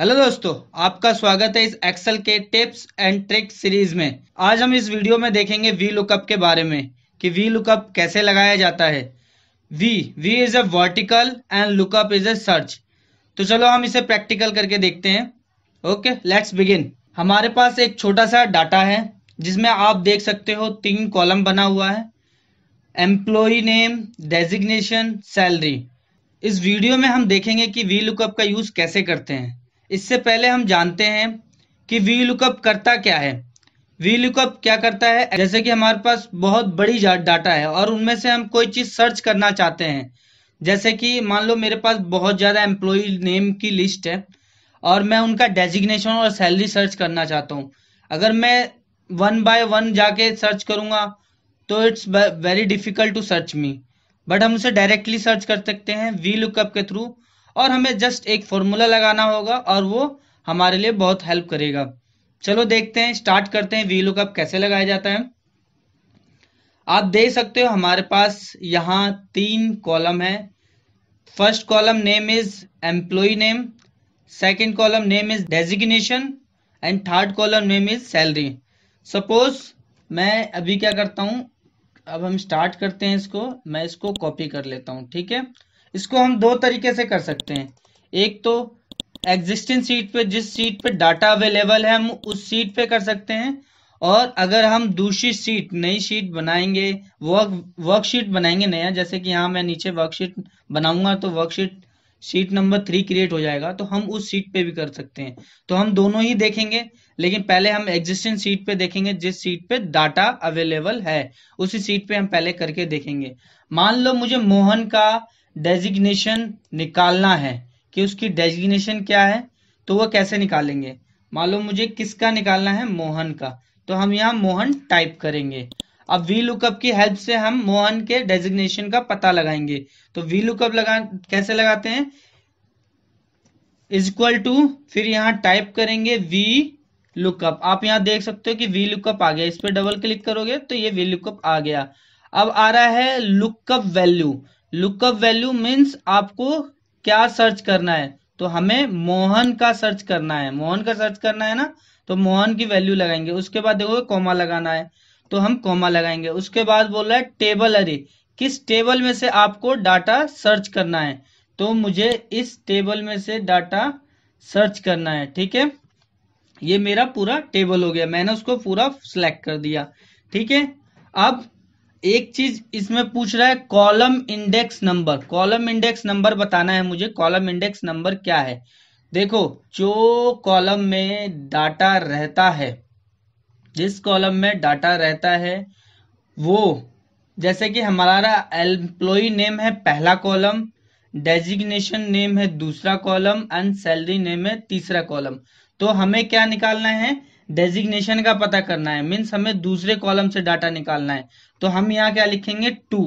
hello दोस्तों आपका स्वागत है इस एक्सेल के टिप्स एंड ट्रिक्स सीरीज में आज हम इस वीडियो में देखेंगे वी लुकअप के बारे में कि वी लुकअप कैसे लगाया जाता है V V is a vertical and lookup is a search तो चलो हम इसे प्रैक्टिकल करके देखते हैं ओके लेट्स बिगिन हमारे पास एक छोटा सा डाटा है जिसमें आप देख सकते हो तीन कॉलम बना हुआ है एम्प्लॉई नेम डेजिग्नेशन सैलरी इस वीडियो में हम देखेंगे कि वी लुकअप का यूज कैसे करते हैं इससे पहले हम जानते हैं कि वी लुकअप करता क्या है वी लुकअप क्या करता है जैसे कि हमारे पास बहुत बड़ी डाटा है और उनमें से हम कोई चीज़ सर्च करना चाहते हैं जैसे कि मान लो मेरे पास बहुत ज़्यादा एम्प्लॉय नेम की लिस्ट है और मैं उनका डेजिग्नेशन और सैलरी सर्च करना चाहता हूँ अगर मैं वन बाय वन जाके सर्च करूंगा तो it's very difficult to search me but हम उसे डायरेक्टली सर्च कर सकते हैं वी लुकअप के थ्रू और हमें जस्ट एक फॉर्मूला लगाना होगा और वो हमारे लिए बहुत हेल्प करेगा चलो देखते हैं स्टार्ट करते हैं वी लुकअप कैसे लगाया जाता है आप देख सकते हो हमारे पास यहाँ तीन कॉलम है first column name is employee name second column name is designation and third column name is salary suppose मैं अभी क्या करता हूँ अब हम स्टार्ट करते हैं इसको मैं इसको कॉपी कर लेता हूँ ठीक है इसको हम दो तरीके से कर सकते हैं एक तो एग्जिस्टिंग सीट पे जिस सीट पे डाटा अवेलेबल है हम उस सीट पे कर सकते हैं और अगर हम दूसरी सीट नई सीट बनाएंगे वर्क वर्कशीट बनाएंगे नया जैसे कि यहाँ मैं नीचे वर्कशीट बनाऊंगा तो worksheet sheet number three create हो जाएगा तो हम उस सीट पे भी कर सकते हैं तो हम दोनों ही देखेंगे लेकिन पहले हम एग्जिस्टिंग सीट पे देखेंगे जिस सीट पे डाटा अवेलेबल है उसी सीट पे हम पहले करके देखेंगे मान लो मुझे मोहन का डेजिग्नेशन निकालना है कि उसकी डेजिग्नेशन क्या है तो वह कैसे निकालेंगे मालूम मुझे किसका निकालना है मोहन का तो हम यहाँ मोहन टाइप करेंगे अब वी लुकअप की हेल्प से हम मोहन के डेजिग्नेशन का पता लगाएंगे तो वी लुकअप लगा कैसे लगाते हैं इज इक्वल टू फिर यहाँ टाइप करेंगे वी लुकअप आप यहाँ देख सकते हो कि वी लुकअप आ गया इस पर डबल क्लिक करोगे तो ये वी लुकअप आ गया अब आ रहा है lookup value lookup value means आपको क्या सर्च करना है तो हमें मोहन का सर्च करना है मोहन का सर्च करना है ना तो मोहन की वैल्यू लगाएंगे उसके बाद देखोगे कॉमा लगाना है तो हम कॉमा लगाएंगे उसके बाद बोल रहा है टेबल अरे किस टेबल में से आपको डाटा सर्च करना है तो मुझे इस टेबल में से डाटा सर्च करना है ठीक है ये मेरा पूरा टेबल हो गया मैंने उसको पूरा सिलेक्ट कर दिया ठीक है अब एक चीज इसमें पूछ रहा है column index number column index number बताना है मुझे कॉलम इंडेक्स नंबर क्या है देखो जो कॉलम में डाटा रहता है जिस कॉलम में डाटा रहता है वो जैसे कि हमारा एम्प्लॉय नेम है पहला कॉलम डेजिग्नेशन नेम है दूसरा कॉलम एंड सैलरी नेम है तीसरा कॉलम तो हमें क्या निकालना है डेजिग्नेशन का पता करना है मीन्स हमें दूसरे कॉलम से डाटा निकालना है तो हम यहाँ क्या लिखेंगे टू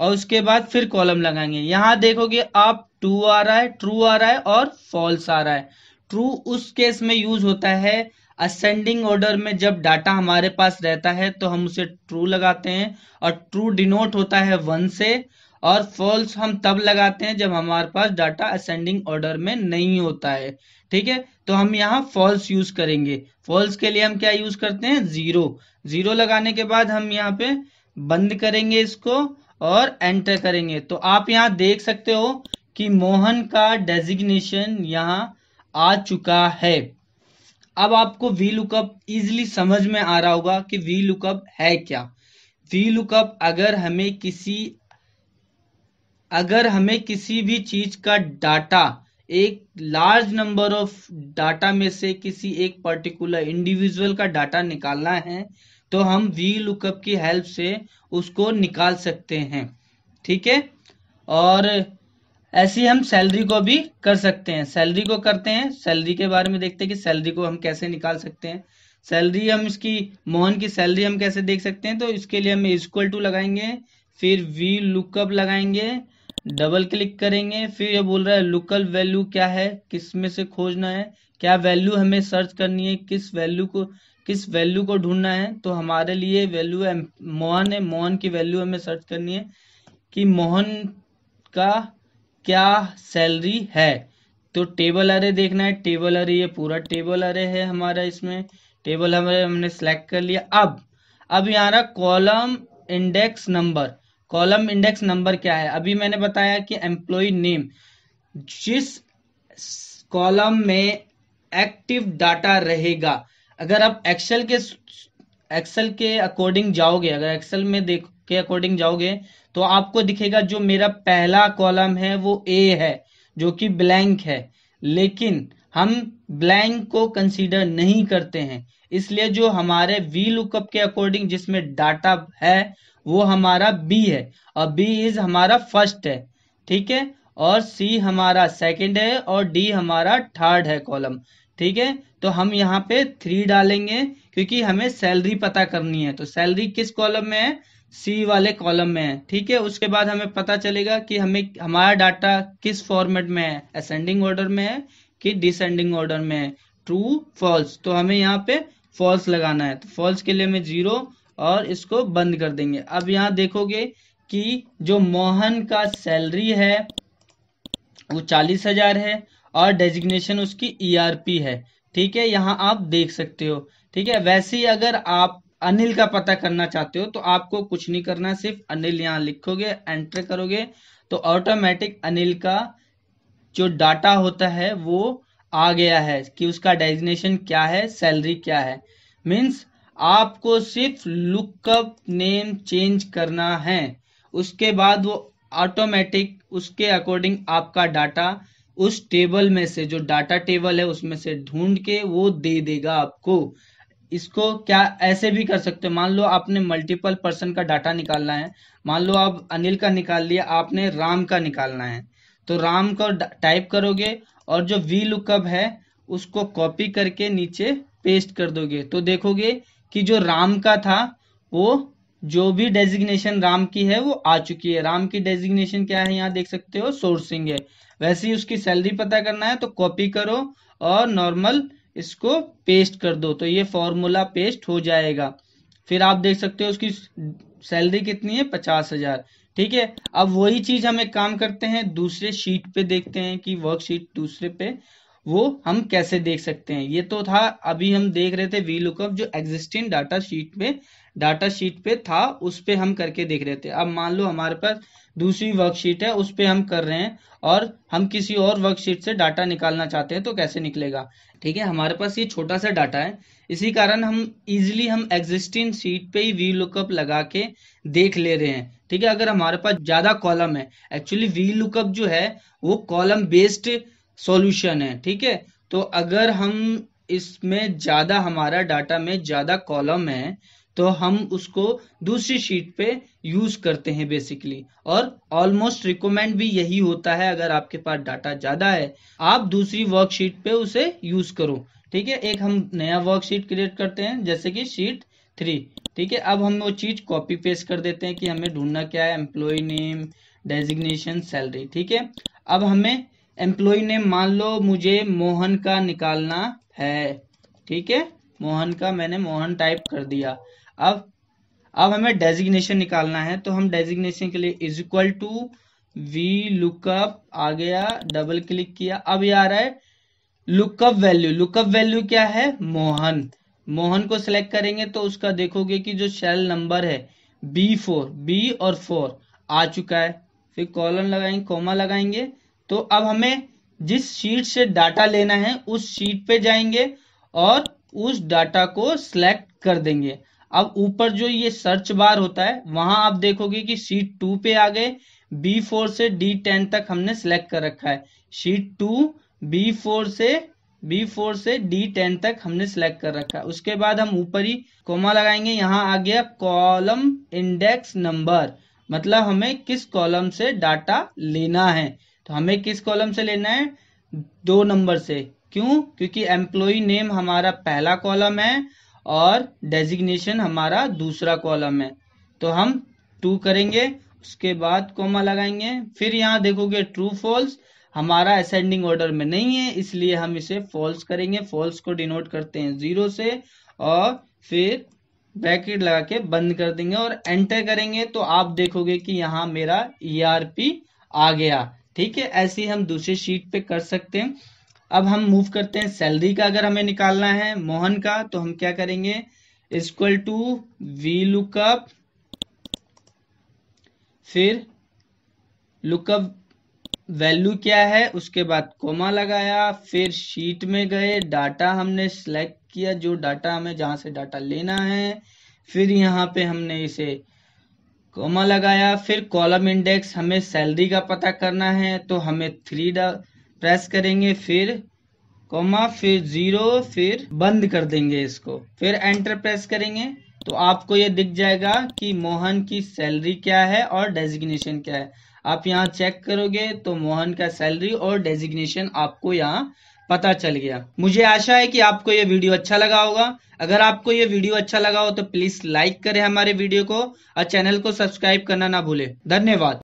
और उसके बाद फिर कॉलम लगाएंगे यहाँ देखोगे आप टू आ रहा है ट्रू आ रहा है और फॉल्स आ रहा है ट्रू उस केस में यूज होता है असेंडिंग ऑर्डर में जब डाटा हमारे पास रहता है तो हम उसे ट्रू लगाते हैं और ट्रू डिनोट होता है वन से और फॉल्स हम तब लगाते हैं जब हमारे पास डाटा असेंडिंग ऑर्डर में नहीं होता है ठीक है तो हम यहाँ फॉल्स यूज करेंगे फॉल्स के लिए हम क्या यूज करते हैं जीरो जीरो लगाने के बाद हम यहाँ पे बंद करेंगे इसको और एंटर करेंगे तो आप यहाँ देख सकते हो कि मोहन का डेजिग्नेशन यहाँ आ चुका है अब आपको वी लुकअप इजिली समझ में आ रहा होगा कि वी लुकअप है क्या वी लुकअप अगर हमें किसी अगर हमें किसी भी चीज का डाटा एक लार्ज नंबर ऑफ डाटा में से किसी एक पर्टिकुलर इंडिविजुअल का डाटा निकालना है तो हम वी लुकअप की हेल्प से उसको निकाल सकते हैं ठीक है और ऐसी हम सैलरी को भी कर सकते हैं सैलरी को करते हैं सैलरी के बारे में देखते हैं कि सैलरी को हम कैसे निकाल सकते हैं सैलरी हम इसकी मोहन की सैलरी हम कैसे देख सकते हैं तो इसके लिए हम इक्वल टू लगाएंगे फिर वी लुकअप लगाएंगे डबल क्लिक करेंगे फिर ये बोल रहा है लोकल वैल्यू क्या है किस में से खोजना है क्या वैल्यू हमें सर्च करनी है किस वैल्यू को किस वैल्यू को ढूंढना है तो हमारे लिए वैल्यू है मोहन है मोहन की वैल्यू हमें सर्च करनी है कि मोहन का क्या सैलरी है तो टेबल अरे देखना है टेबल अरे ये पूरा टेबल अरे है हमारा इसमें टेबल हमारे हमने सेलेक्ट कर लिया अब अब यहाँ रहा column index number column index number क्या है अभी मैंने बताया कि एम्प्लॉय नेम जिस कॉलम में एक्टिव डाटा रहेगा अगर आप एक्सेल के एक्सेल के अकॉर्डिंग जाओगे अगर एक्सेल में देख के अकॉर्डिंग जाओगे तो आपको दिखेगा जो मेरा पहला कॉलम है वो ए है जो कि ब्लैंक है लेकिन हम ब्लैंक को कंसीडर नहीं करते हैं इसलिए जो हमारे वी लुकअप के अकॉर्डिंग जिसमें डाटा है वो हमारा बी है और बी इज हमारा फर्स्ट है ठीक है और सी हमारा सेकंड है और डी हमारा थर्ड है कॉलम ठीक है तो हम यहाँ पे थ्री डालेंगे क्योंकि हमें सैलरी पता करनी है तो सैलरी किस कॉलम में है सी वाले कॉलम में है ठीक है उसके बाद हमें पता चलेगा कि हमें हमारा डाटा किस फॉर्मेट में है असेंडिंग ऑर्डर में है कि डिसेंडिंग ऑर्डर में है ट्रू फॉल्स तो हमें यहाँ पे फॉल्स लगाना है तो फॉल्स के लिए हमें जीरो और इसको बंद कर देंगे अब यहाँ देखोगे कि जो मोहन का सैलरी है वो चालीस हजार है और डेजिग्नेशन उसकी ईआरपी e है ठीक है यहाँ आप देख सकते हो ठीक है वैसे ही अगर आप अनिल का पता करना चाहते हो तो आपको कुछ नहीं करना सिर्फ अनिल यहाँ लिखोगे एंटर करोगे तो ऑटोमेटिक अनिल का जो डाटा होता है वो आ गया है कि उसका डेजिग्नेशन क्या है सैलरी क्या है मीन्स आपको सिर्फ लुकअप नेम चेंज करना है उसके बाद वो ऑटोमेटिक उसके अकॉर्डिंग आपका डाटा उस टेबल में से जो डाटा टेबल है उसमें से ढूंढ के वो दे देगा आपको इसको क्या ऐसे भी कर सकते हो मान लो आपने मल्टीपल पर्सन का डाटा निकालना है मान लो आप अनिल का निकाल लिया आपने राम का निकालना है तो राम का टाइप करोगे और जो वी लुकअप है उसको कॉपी करके नीचे पेस्ट कर दोगे तो देखोगे कि जो राम का था वो जो भी डेजिग्नेशन राम की है वो आ चुकी है राम की डेजिग्नेशन क्या है यहाँ देख सकते हो सोर्सिंग है वैसे ही उसकी सैलरी पता करना है तो कॉपी करो और नॉर्मल इसको पेस्ट कर दो तो ये फॉर्मूला पेस्ट हो जाएगा फिर आप देख सकते हो उसकी सैलरी कितनी है पचास हजार ठीक है अब वही चीज हम एक काम करते हैं दूसरे शीट पे देखते हैं कि वर्कशीट दूसरे पे वो हम कैसे देख सकते हैं ये तो था अभी हम देख रहे थे वी लुकअप जो एग्जिस्टिंग डाटा शीट में डाटा शीट पे था उस पर हम करके देख रहे थे अब मान लो हमारे पास दूसरी वर्कशीट है उस पर हम कर रहे हैं और हम किसी और वर्कशीट से डाटा निकालना चाहते हैं तो कैसे निकलेगा ठीक है हमारे पास ये छोटा सा डाटा है इसी कारण हम इजिली हम एग्जिस्टिंग शीट पे ही वी लुकअप लगा के देख ले रहे हैं ठीक है अगर हमारे पास ज्यादा कॉलम है एक्चुअली वी लुकअप जो है वो कॉलम बेस्ड सॉल्यूशन है ठीक है तो अगर हम इसमें ज़्यादा हमारा डाटा में ज़्यादा कॉलम है तो हम उसको दूसरी शीट पे यूज करते हैं बेसिकली और ऑलमोस्ट रिकमेंड भी यही होता है अगर आपके पास डाटा ज़्यादा है आप दूसरी वर्कशीट पे उसे यूज करो ठीक है एक हम नया वर्कशीट क्रिएट करते हैं जैसे कि शीट थ्री ठीक है अब हम वो चीज़ कॉपी पेस्ट कर देते हैं कि हमें ढूंढना क्या है एम्प्लॉय नेम डेजिग्नेशन सैलरी ठीक है अब हमें एम्प्लॉय ने मान लो मुझे मोहन का निकालना है ठीक है मोहन का मैंने मोहन टाइप कर दिया अब अब हमें डेजिग्नेशन निकालना है तो हम डेजिग्नेशन के लिए is equal to V lookup आ गया डबल क्लिक किया अब ये आ रहा है लुकअप वैल्यू लुकअप वैल्यू क्या है मोहन मोहन को सिलेक्ट करेंगे तो उसका देखोगे कि जो सेल नंबर है बी फोर बी और फोर आ चुका है फिर कॉलन लगाएंगे कोमा लगाएंगे तो अब हमें जिस शीट से डाटा लेना है उस शीट पे जाएंगे और उस डाटा को सिलेक्ट कर देंगे अब ऊपर जो ये सर्च बार होता है वहां आप देखोगे कि शीट टू पे आ गए बी फोर से डी टेन तक हमने सिलेक्ट कर रखा है शीट टू बी फोर से बी फोर से डी टेन तक हमने सिलेक्ट कर रखा है उसके बाद हम ऊपर ही कोमा लगाएंगे यहाँ आ गया कॉलम इंडेक्स नंबर मतलब हमें किस कॉलम से डाटा लेना है तो हमें किस कॉलम से लेना है दो नंबर से क्यों क्योंकि एम्प्लॉ नेम हमारा पहला कॉलम है और डेजिग्नेशन हमारा दूसरा कॉलम है तो हम टू करेंगे उसके बाद कोमा लगाएंगे फिर यहाँ देखोगे ट्रू फॉल्स हमारा असेंडिंग ऑर्डर में नहीं है इसलिए हम इसे फॉल्स करेंगे फॉल्स को डिनोट करते हैं जीरो से और फिर ब्रैकेट लगा के बंद कर देंगे और एंटर करेंगे तो आप देखोगे कि यहां मेरा ई e आ गया ठीक है ऐसे ही हम दूसरे शीट पे कर सकते हैं अब हम मूव करते हैं सैलरी का अगर हमें निकालना है मोहन का तो हम क्या करेंगे इक्वल टू वी लुकअप फिर लुकअप वैल्यू क्या है उसके बाद कोमा लगाया फिर शीट में गए डाटा हमने सेलेक्ट किया जो डाटा हमें जहां से डाटा लेना है फिर यहाँ पे हमने इसे कॉमा लगाया फिर कॉलम इंडेक्स हमें सैलरी का पता करना है तो हमें थ्री प्रेस करेंगे फिर कॉमा फिर जीरो फिर बंद कर देंगे इसको फिर एंटर प्रेस करेंगे तो आपको ये दिख जाएगा कि मोहन की सैलरी क्या है और डेजिग्नेशन क्या है आप यहाँ चेक करोगे तो मोहन का सैलरी और डेजिग्नेशन आपको यहाँ पता चल गया मुझे आशा है कि आपको ये वीडियो अच्छा लगा होगा अगर आपको ये वीडियो अच्छा लगा हो तो प्लीज लाइक करें हमारे वीडियो को और चैनल को सब्सक्राइब करना ना भूले धन्यवाद